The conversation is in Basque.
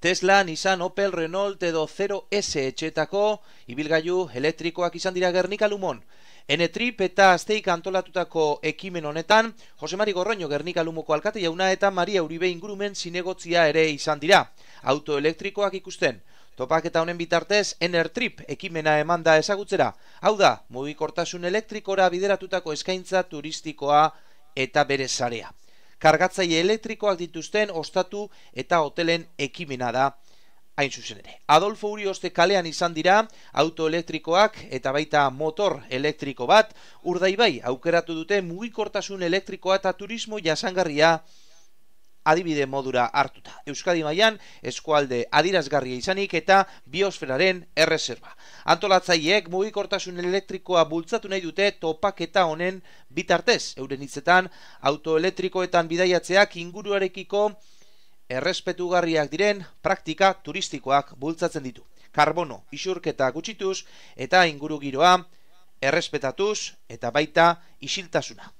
Tesla, Nissan, Opel, Renault edo 0S etxetako ibilgailu elektrikoak izan dira Gernika Lumon. Enetrip eta Azteik antolatutako ekimen honetan, Jose Mari Gorroño Gernika Lumoko alkate jauna eta Maria Uribe ingurumen zinegotzia ere izan dira. Autoelektrikoak ikusten. Topak eta honen bitartez, Enertrip ekimena eman da ezagutzera. Hau da, mugikortasun elektrikora bideratutako eskaintza turistikoa eta bere sarea kargatzaile elektrikoak dituzten ostatu eta hotelen ekimena da hain zuzen ere. Adolfo Urioste kalean izan dira autoelektrikoak eta baita motor elektriko bat, urdaibai aukeratu dute mugikortasun elektrikoa eta turismo jasangarria adibide modura hartuta. Euskadi mailan eskualde adirazgarria izanik eta biosferaren erreserba. Antolatzaileek mugikortasun elektrikoa bultzatu nahi dute topaketa honen bitartez. Euren hitzetan autoelektrikoetan bidaiatzeak inguruarekiko errespetugarriak diren praktika turistikoak bultzatzen ditu. Karbono isurketa gutxituz eta ingurugiroa errespetatuz eta baita isiltasuna.